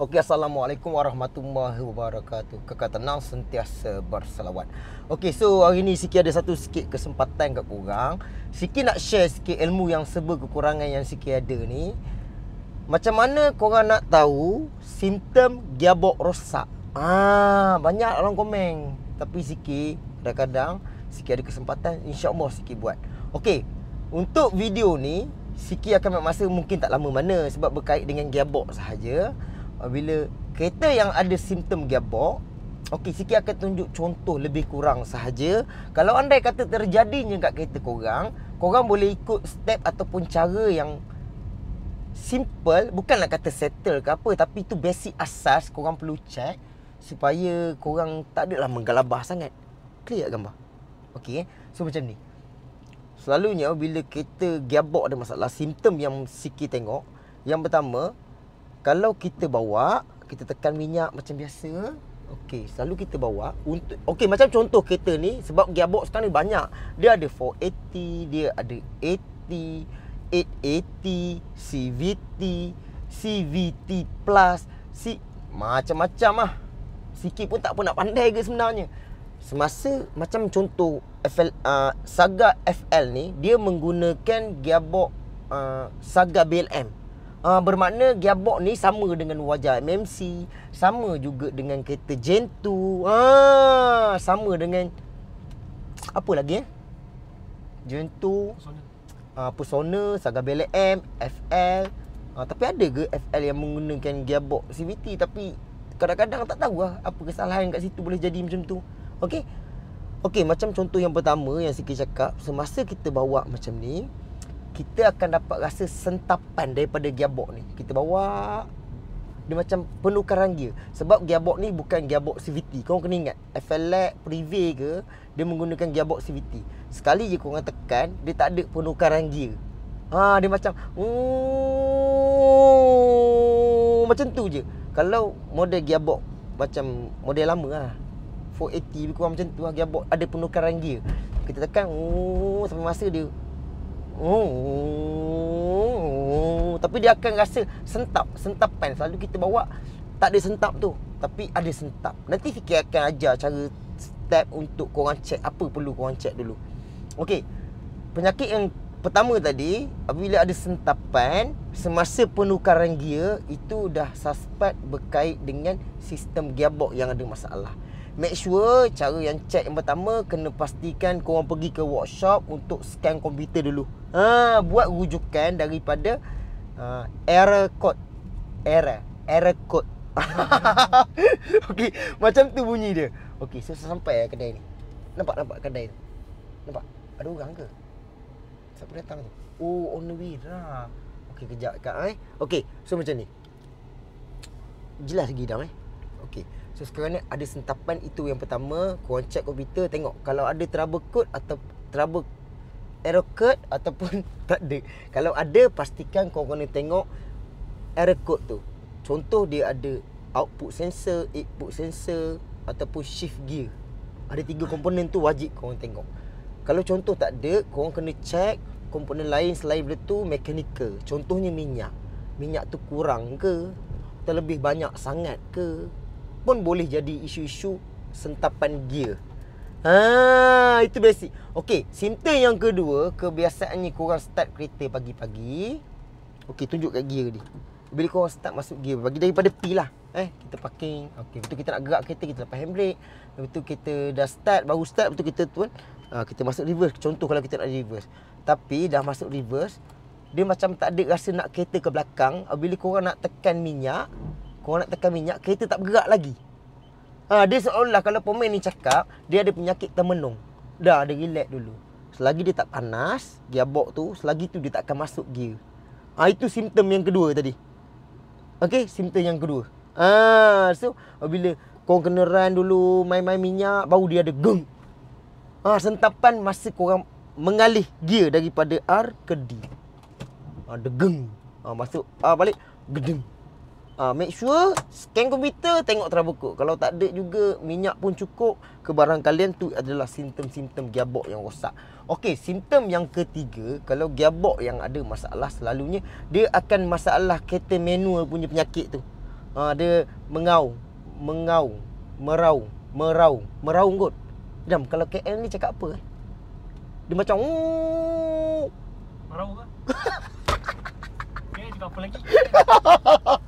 Okey, Assalamualaikum Warahmatullahi Wabarakatuh Kekal tenang, sentiasa bersalawat. Okey, so hari ni Siki ada satu sikit kesempatan kat korang Siki nak share sikit ilmu yang serba kekurangan yang Siki ada ni Macam mana korang nak tahu Simptom gearbox rosak Ah, banyak orang komen Tapi Siki, kadang-kadang Siki ada kesempatan, insyaAllah Siki buat Okey, untuk video ni Siki akan ambil mungkin tak lama mana Sebab berkait dengan gearbox sahaja bila kereta yang ada simptom gearbox Okey, sikit akan tunjuk contoh lebih kurang sahaja Kalau anda kata terjadinya kat kereta korang Korang boleh ikut step ataupun cara yang Simple, bukanlah kata settle ke apa Tapi itu basic asas korang perlu check Supaya korang tak adalah menggalabah sangat Clear tak gambar? Okey, eh? so macam ni Selalunya bila kereta gearbox ada masalah Simptom yang sikit tengok Yang pertama, kalau kita bawa kita tekan minyak macam biasa okey selalu kita bawa untuk okey macam contoh kereta ni sebab gearbox sekarang ni banyak dia ada 480 dia ada 80 880 CVT CVT plus C macam-macam ah sikit pun tak pun nak pandai ke sebenarnya semasa macam contoh FL, uh, ah, Saga FL ni dia menggunakan gearbox uh, Saga BLM Uh, bermakna gearbox ni sama dengan wajah MMC, sama juga dengan kereta Gentoo. Ah, sama dengan apa lagi eh? Gentoo. Persona, uh, Persona Saga Bella M, FL. Uh, ah, tapi ada ke FL yang menggunakan gearbox CVT tapi kadang-kadang tak tahu lah apa kesalahan kat situ boleh jadi macam tu. okay Okey, macam contoh yang pertama yang Siki cakap, semasa kita bawa macam ni, kita akan dapat rasa sentapan daripada gearbox ni kita bawa dia macam penuh karang gear sebab gearbox ni bukan gearbox CVT kau kena ingat FLX Prive ke dia menggunakan gearbox CVT sekali je kau orang tekan dia tak ada penuh karang gear ha dia macam Ooh, macam tu je kalau model gearbox macam model lama lah 480 lebih kurang macam tu lah gearbox ada penuh karang gear kita tekan Ooh, sampai masa dia Oh. Tapi dia akan rasa sentap Sentapan Selalu kita bawa Tak ada sentap tu Tapi ada sentap Nanti fikir akan ajar cara Step untuk korang check Apa perlu korang check dulu Okay Penyakit yang pertama tadi Apabila ada sentapan Semasa penukaran gear Itu dah suspek berkait dengan Sistem gearbox yang ada masalah Make sure cara yang check yang pertama kena pastikan korang pergi ke workshop untuk scan komputer dulu. Ha buat rujukan daripada uh, error code error error code. Okey, macam tu bunyi dia. Okey, so sampai ya kedai ni. Nampak nampak kedai tu. Nampak. Ada orang ke? Siapa datang tu? Oh, on the way lah. Okey, kejap kat eh. Okey, so macam ni. Jelas lagi dah eh. Okey. So sekarang ni ada sentapan itu yang pertama Korang check komputer tengok Kalau ada trouble code atau trouble error code Ataupun tak ada Kalau ada pastikan kau kena tengok error code tu Contoh dia ada output sensor, input sensor Ataupun shift gear Ada tiga komponen tu wajib korang tengok Kalau contoh tak ada korang kena check Komponen lain selain benda tu mekanikal Contohnya minyak Minyak tu kurang ke Terlebih banyak sangat ke pun boleh jadi isu-isu sentapan gear. Ha, itu basic. Okey, simptom yang kedua, kebiasaannya kau korang start kereta pagi-pagi. Okey, tunjuk kat gear ni. Bila korang start masuk gear, bagi daripada P lah. Eh, kita parking. Okey, betul kita nak gerak kereta, kita lepas handbrake. Lepas tu kita dah start, baru start, betul kita tu kan. kita masuk reverse. Contoh kalau kita nak reverse. Tapi dah masuk reverse, dia macam tak ada rasa nak kereta ke belakang. Bila korang nak tekan minyak, kau nak tekan minyak, kereta tak bergerak lagi. Ha, dia seolah olah kalau pemain ni cakap, dia ada penyakit termenung. Dah, dia relax dulu. Selagi dia tak panas, gearbox tu, selagi tu dia tak akan masuk gear. Ha, itu simptom yang kedua tadi. Okey, simptom yang kedua. Ah, ha, so bila kau kena run dulu main-main minyak baru dia ada geng. Ah, ha, sentapan masih kau mengalih gear daripada R ke D. Ah, ha, degeng. Ah, ha, masuk ah ha, balik gedeng uh, make sure scan komputer tengok terabukuk kalau tak ada juga minyak pun cukup kebarang kalian tu adalah simptom-simptom gearbox yang rosak okey simptom yang ketiga kalau gearbox yang ada masalah selalunya dia akan masalah kereta manual punya penyakit tu uh, dia mengau mengau merau merau merau kot jam kalau KL ni cakap apa eh? dia macam merau ke Okay, cakap apa lagi?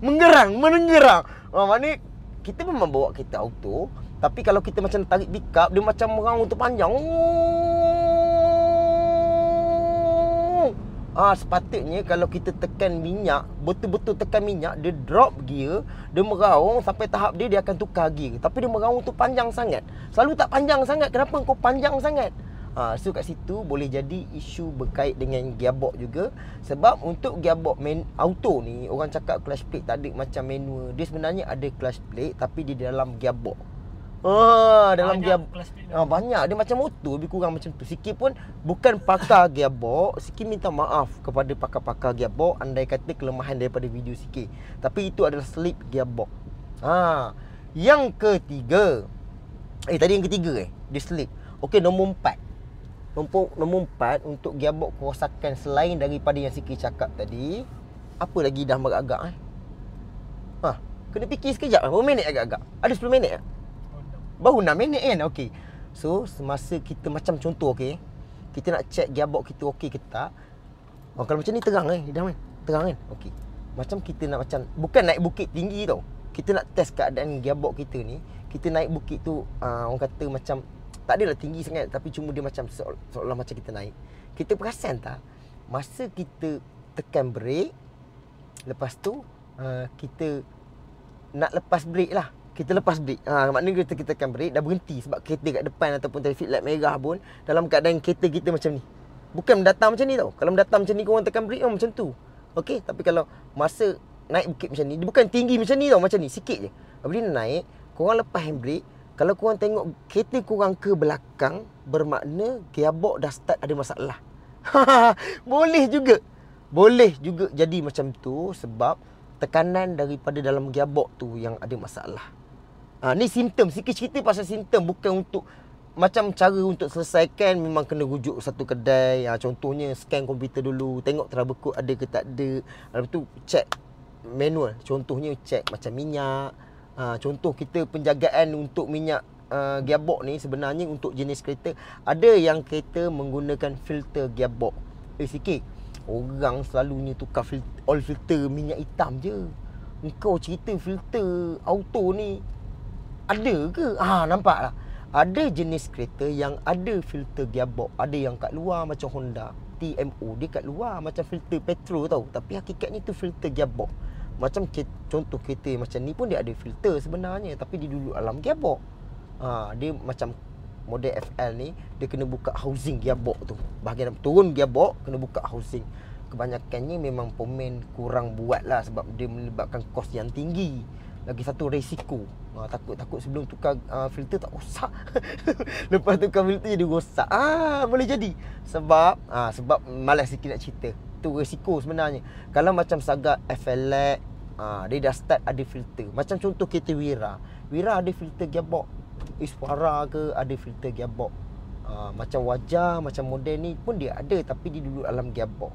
Mengerang, menenggerang. Oh, ah, mana kita memang bawa kereta auto, tapi kalau kita macam tarik pick up, dia macam merang untuk panjang. Ah sepatutnya kalau kita tekan minyak, betul-betul tekan minyak, dia drop gear, dia meraung sampai tahap dia dia akan tukar gear. Tapi dia meraung tu panjang sangat. Selalu tak panjang sangat. Kenapa kau panjang sangat? Ha, so kat situ boleh jadi isu berkait dengan gearbox juga Sebab untuk gearbox main auto ni Orang cakap clutch plate tak ada macam manual Dia sebenarnya ada clutch plate Tapi dia dalam gearbox Oh, dalam banyak gear ah, banyak dia macam motor lebih kurang macam tu. Sikit pun bukan pakar gearbox, sikit minta maaf kepada pakar-pakar gearbox andai kata kelemahan daripada video sikit. Tapi itu adalah slip gearbox. Ha. Ah. Yang ketiga. Eh tadi yang ketiga eh, dia slip. Okey, nombor empat Nombor, nombor empat Untuk gearbox kerosakan Selain daripada yang Siki cakap tadi Apa lagi dah agak-agak eh? Ha Kena fikir sekejap eh? Berapa minit agak-agak Ada 10 minit eh? Baru 6 minit kan Okay So semasa kita macam contoh okay Kita nak check gearbox kita okay ke tak oh, Kalau macam ni terang kan eh? Hidam kan Terang kan Okay Macam kita nak macam Bukan naik bukit tinggi tau Kita nak test keadaan gearbox kita ni Kita naik bukit tu uh, Orang kata macam tak adalah tinggi sangat tapi cuma dia macam seolah-olah macam kita naik. Kita perasan tak masa kita tekan break, lepas tu uh, kita nak lepas break lah. Kita lepas break. Ha, ah, maknanya kita, kita tekan break. dah berhenti sebab kereta kat depan ataupun traffic light merah pun dalam keadaan kereta kita macam ni. Bukan datang macam ni tau. Kalau datang macam ni kau orang tekan break oh, macam tu. Okay, tapi kalau masa naik bukit macam ni, dia bukan tinggi macam ni tau macam ni, sikit je. Apabila naik, kau orang lepas handbrake, kalau korang tengok kereta korang ke belakang Bermakna gearbox dah start ada masalah Boleh juga Boleh juga jadi macam tu Sebab tekanan daripada dalam gearbox tu yang ada masalah ha, Ni simptom, sikit cerita pasal simptom Bukan untuk macam cara untuk selesaikan memang kena rujuk satu kedai ha, Contohnya scan komputer dulu Tengok trouble code ada ke tak ada Lepas tu check manual Contohnya check macam minyak Ha, contoh kita penjagaan untuk minyak uh, gearbox ni sebenarnya untuk jenis kereta ada yang kereta menggunakan filter gearbox ACK. Eh, Orang selalunya tukar filter, oil filter minyak hitam je. Engkau cerita filter auto ni ada ke? Ha ah, nampak lah. Ada jenis kereta yang ada filter gearbox, ada yang kat luar macam Honda TMO dia kat luar macam filter petrol tau tapi hakikatnya tu filter gearbox macam ke, contoh kereta macam ni pun dia ada filter sebenarnya tapi dia dulu alam gearbox. Ha, dia macam model FL ni dia kena buka housing gearbox tu. Bahagian turun gearbox kena buka housing. Kebanyakannya memang pemain kurang buat lah sebab dia melibatkan kos yang tinggi. Lagi satu resiko. Ha, takut-takut ha, sebelum tukar ha, filter tak rosak. Lepas tukar filter dia rosak. Ah ha, boleh jadi sebab ha, sebab malas sikit nak cerita itu risiko sebenarnya Kalau macam saga FLX ha, ah, Dia dah start ada filter Macam contoh kereta Wira Wira ada filter gearbox Isuara eh, ke ada filter gearbox ha, Macam wajah, macam model ni pun dia ada Tapi dia duduk dalam gearbox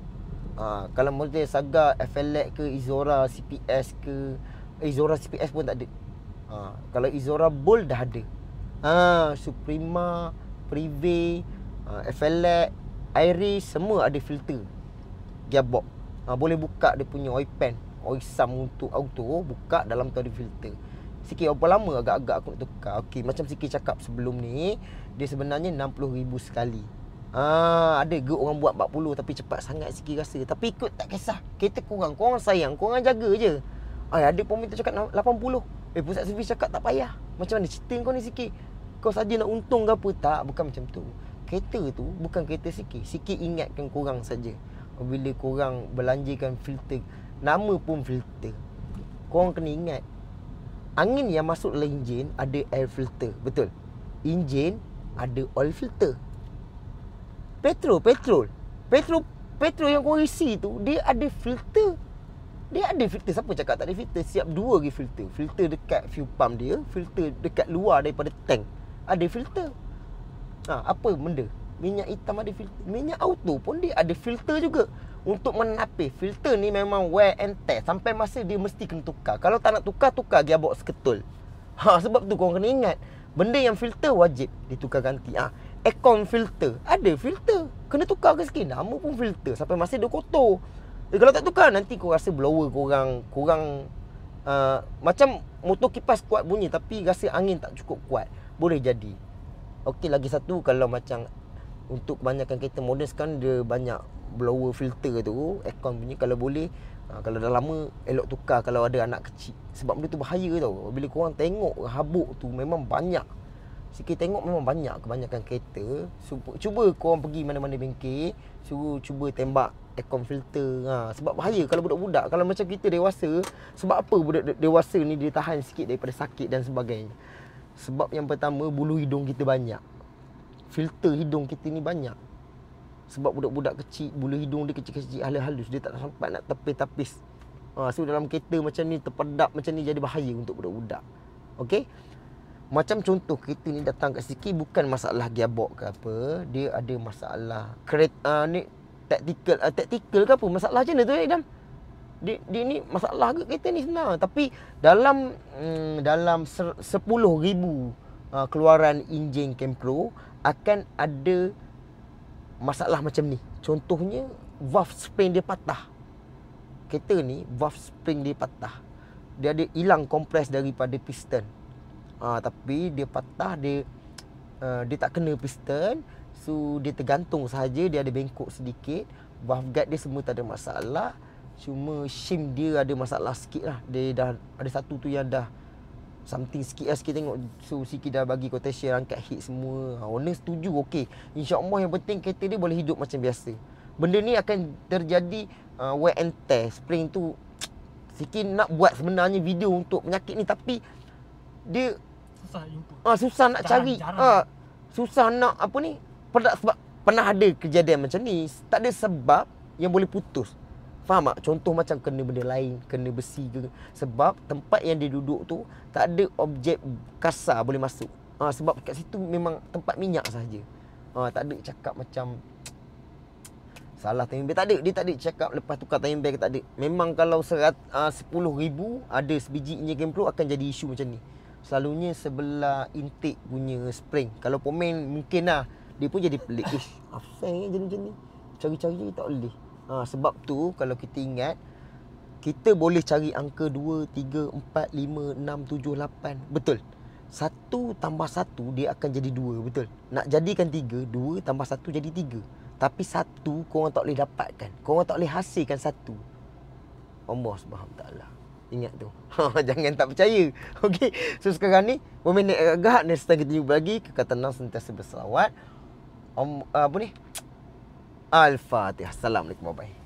ha, Kalau model Sagat FLX ke Izora CPS ke eh, Izora CPS pun tak ada ha, Kalau Izora Bolt dah ada ha, Suprema, Privé, ha, FLX, Iris semua ada filter gearbox ha, ah, Boleh buka dia punya oil pan Oil sum untuk auto Buka dalam tu ada filter Sikit berapa lama agak-agak aku nak tukar Okey macam sikit cakap sebelum ni Dia sebenarnya RM60,000 sekali ha, Ada ke orang buat RM40,000 Tapi cepat sangat sikit rasa Tapi ikut tak kisah Kereta kurang korang sayang Korang jaga je Ay, Ada pun minta cakap RM80,000 Eh pusat servis cakap tak payah Macam mana cerita kau ni sikit Kau saja nak untung ke apa Tak bukan macam tu Kereta tu bukan kereta sikit Sikit ingatkan korang saja bila korang belanjakan filter nama pun filter korang kena ingat angin yang masuk dalam enjin ada air filter betul enjin ada oil filter petrol petrol petrol petrol yang korang isi tu dia ada filter dia ada filter siapa cakap tak ada filter siap dua lagi filter filter dekat fuel pump dia filter dekat luar daripada tank ada filter ha, apa benda minyak hitam ada filter minyak auto pun dia ada filter juga untuk menapis filter ni memang wear and tear sampai masa dia mesti kena tukar kalau tak nak tukar tukar bawa seketul ha sebab tu korang kena ingat benda yang filter wajib ditukar ganti ah ha, aircon filter ada filter kena tukar ke sikit nama pun filter sampai masa dia kotor eh, kalau tak tukar nanti kau rasa blower kau orang kau orang uh, ha, macam motor kipas kuat bunyi tapi rasa angin tak cukup kuat boleh jadi Okey lagi satu kalau macam untuk kebanyakan kereta moden sekarang dia banyak blower filter tu aircon punya kalau boleh ha, kalau dah lama elok tukar kalau ada anak kecil sebab benda tu bahaya tau bila korang tengok habuk tu memang banyak sikit tengok memang banyak kebanyakan kereta so, cuba korang pergi mana-mana bengkel suruh cuba tembak aircon filter ha, sebab bahaya kalau budak-budak kalau macam kita dewasa sebab apa budak dewasa ni dia tahan sikit daripada sakit dan sebagainya sebab yang pertama bulu hidung kita banyak filter hidung kita ni banyak sebab budak-budak kecil bulu hidung dia kecil-kecil halus-halus dia tak sempat nak tepis-tepis ha, ah, so dalam kereta macam ni terpedap macam ni jadi bahaya untuk budak-budak Okey. macam contoh kereta ni datang kat sini bukan masalah gearbox ke apa dia ada masalah kereta uh, ni tactical uh, tactical ke apa masalah macam mana tu Idam dia, dia ni masalah ke kereta ni sebenarnya tapi dalam mm, dalam 10,000 ser- Uh, keluaran enjin Camp Pro akan ada masalah macam ni. Contohnya valve spring dia patah. Kereta ni valve spring dia patah. Dia ada hilang kompres daripada piston. Ah tapi dia patah dia uh, dia tak kena piston. So dia tergantung saja dia ada bengkok sedikit. Valve guard dia semua tak ada masalah. Cuma shim dia ada masalah sikit lah Dia dah Ada satu tu yang dah something sikit lah sikit tengok so Siki dah bagi quotation angkat hit semua ha, owner setuju okay insya allah yang penting kereta dia boleh hidup macam biasa benda ni akan terjadi uh, wear and tear spring tu Siki nak buat sebenarnya video untuk penyakit ni tapi dia susah nak jumpa ha, susah nak jarang, cari jarang. Uh, susah nak apa ni pernah sebab pernah ada kejadian macam ni tak ada sebab yang boleh putus Faham tak? Contoh macam kena benda lain, kena besi ke. Sebab tempat yang dia duduk tu, tak ada objek kasar boleh masuk. Ha, sebab kat situ memang tempat minyak sahaja. Ha, tak ada cakap macam... Salah time bag tak ada. Dia tak ada cakap lepas tukar time bag tak ada. Memang kalau serat, ha, uh, 10 ribu ada sebiji injection pro akan jadi isu macam ni. Selalunya sebelah intake punya spring. Kalau pomen mungkin lah. Dia pun jadi pelik. Ish, apa yang jenis-jenis ni? Cari-cari tak boleh. Ha, sebab tu kalau kita ingat kita boleh cari angka 2, 3, 4, 5, 6, 7, 8 Betul Satu tambah satu dia akan jadi dua Betul Nak jadikan tiga Dua tambah satu jadi tiga Tapi satu korang tak boleh dapatkan Korang tak boleh hasilkan satu Allah SWT Ingat tu ha, Jangan tak percaya Okay So sekarang ni Berminit agak-agak Next time kita jumpa lagi Kekatan sentiasa berselawat Om, um, Apa ni الفاتحه السلام عليكم وباي